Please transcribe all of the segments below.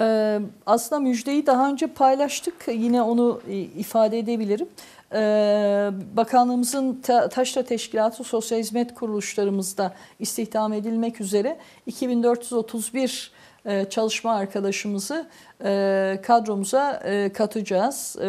Ee, aslında müjdeyi daha önce paylaştık. Yine onu e, ifade edebilirim. Ee, Bakanlığımızın Ta Taşra Teşkilatı Sosyal Hizmet Kuruluşlarımızda istihdam edilmek üzere 2431 e, çalışma arkadaşımızı e, kadromuza e, katacağız. E,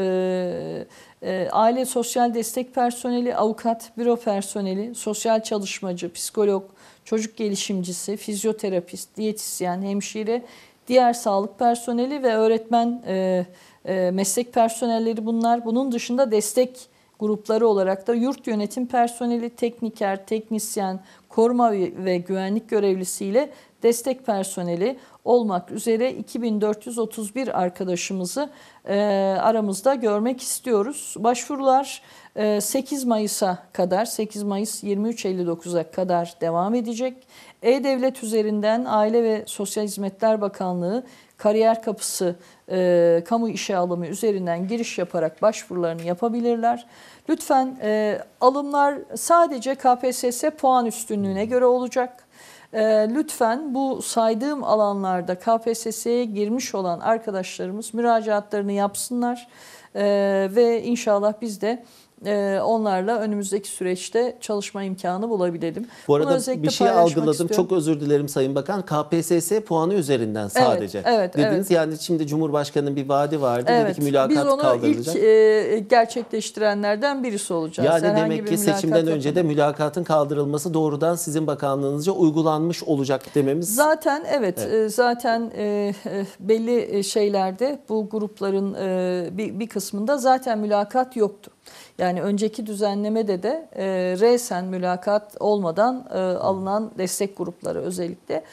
e, aile sosyal destek personeli, avukat, büro personeli, sosyal çalışmacı, psikolog, çocuk gelişimcisi, fizyoterapist, diyetisyen, hemşire, diğer sağlık personeli ve öğretmen e, e, meslek personelleri bunlar. Bunun dışında destek grupları olarak da yurt yönetim personeli, tekniker, teknisyen, koruma ve güvenlik görevlisiyle destek personeli olmak üzere 2431 arkadaşımızı e, aramızda görmek istiyoruz. Başvurular e, 8 Mayıs'a kadar 8 Mayıs 23.59'a kadar devam edecek. E-Devlet üzerinden Aile ve Sosyal Hizmetler Bakanlığı kariyer kapısı e, kamu işe alımı üzerinden giriş yaparak başvurularını yapabilirler. Lütfen e, alımlar sadece KPSS puan üstünlüğüne göre olacak. E, lütfen bu saydığım alanlarda KPSS'ye girmiş olan arkadaşlarımız müracaatlarını yapsınlar. Ee, ve inşallah biz de e, onlarla önümüzdeki süreçte çalışma imkanı bulabilelim. Bu arada bir şey algıladım. Istiyorum. Çok özür dilerim Sayın Bakan. KPSS puanı üzerinden sadece. Evet, evet, Dediniz evet. yani şimdi Cumhurbaşkanı'nın bir vaadi vardı. Evet. Dedi ki mülakat kaldırılacak. Biz onu kaldırılacak. ilk e, gerçekleştirenlerden birisi olacağız. Yani Herhangi demek ki seçimden yapalım. önce de mülakatın kaldırılması doğrudan sizin bakanlığınızca uygulanmış olacak dememiz. Zaten evet. evet. E, zaten e, e, belli şeylerde bu grupların e, bir, bir kısmı kısmında zaten mülakat yoktu. Yani önceki düzenlemede de e, resen mülakat olmadan e, alınan destek grupları özellikle.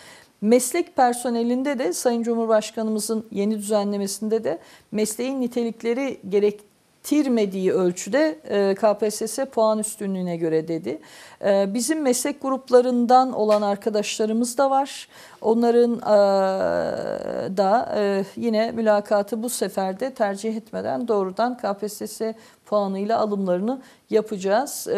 Meslek personelinde de Sayın Cumhurbaşkanımızın yeni düzenlemesinde de mesleğin nitelikleri gerek bitirmediği ölçüde e, KPSS puan üstünlüğüne göre dedi. E, bizim meslek gruplarından olan arkadaşlarımız da var. Onların e, da yine mülakatı bu sefer de tercih etmeden doğrudan KPSS puanıyla alımlarını yapacağız.